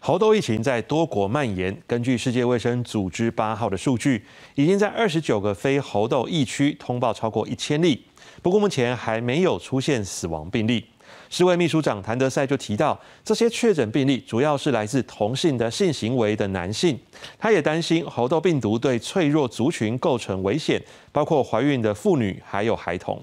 猴痘疫情在多国蔓延。根据世界卫生组织八号的数据，已经在二十九个非猴痘疫区通报超过一千例，不过目前还没有出现死亡病例。世卫秘书长谭德赛就提到，这些确诊病例主要是来自同性的性行为的男性。他也担心猴痘病毒对脆弱族群构成危险，包括怀孕的妇女还有孩童。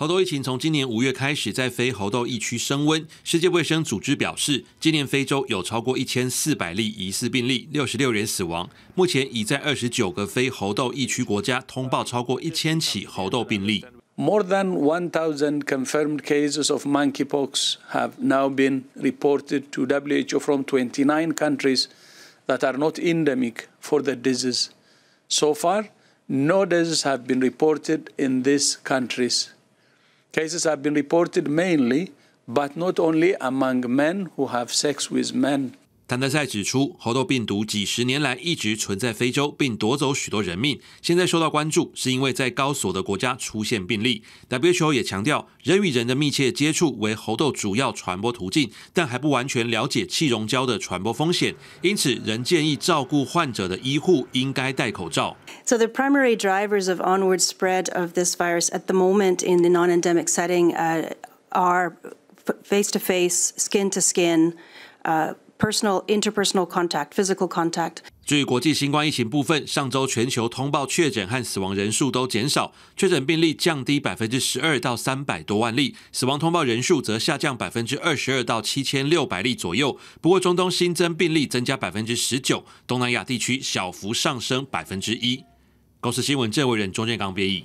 猴痘疫情从今年五月开始在非猴痘疫区升温。世界卫生组织表示，今年非洲有超过一千四百例疑似病例，六十六人死亡。目前已在二十九个非猴痘疫区国家通报超过一千起猴痘病例。More than one thousand confirmed cases of monkeypox have now been reported to WHO from twenty nine countries that are not endemic for the disease. So far, no e a s e s have been reported in these countries. Cases have been reported mainly, but not only among men who have sex with men 谭德赛指出，猴痘病毒几十年来一直存在非洲，并夺走许多人命。现在受到关注，是因为在高所的国家出现病例。WHO 也强调，人与人的密切接触为猴痘主要传播途径，但还不完全了解气溶胶的传播风险。因此，仍建议照顾患者的医护应该戴口罩。So the primary drivers of onward spread of this virus at the moment in the non-endemic setting are face-to-face, skin-to-skin. interpersonal physical personal contact contact 至于国际新冠疫情部分，上周全球通报确诊和死亡人数都减少，确诊病例降低百分之十二到三百多万例，死亡通报人数则下降百分之二十二到七千六百例左右。不过中东新增病例增加百分之十九，东南亚地区小幅上升百分之一。公司新闻，证为人钟建刚编译。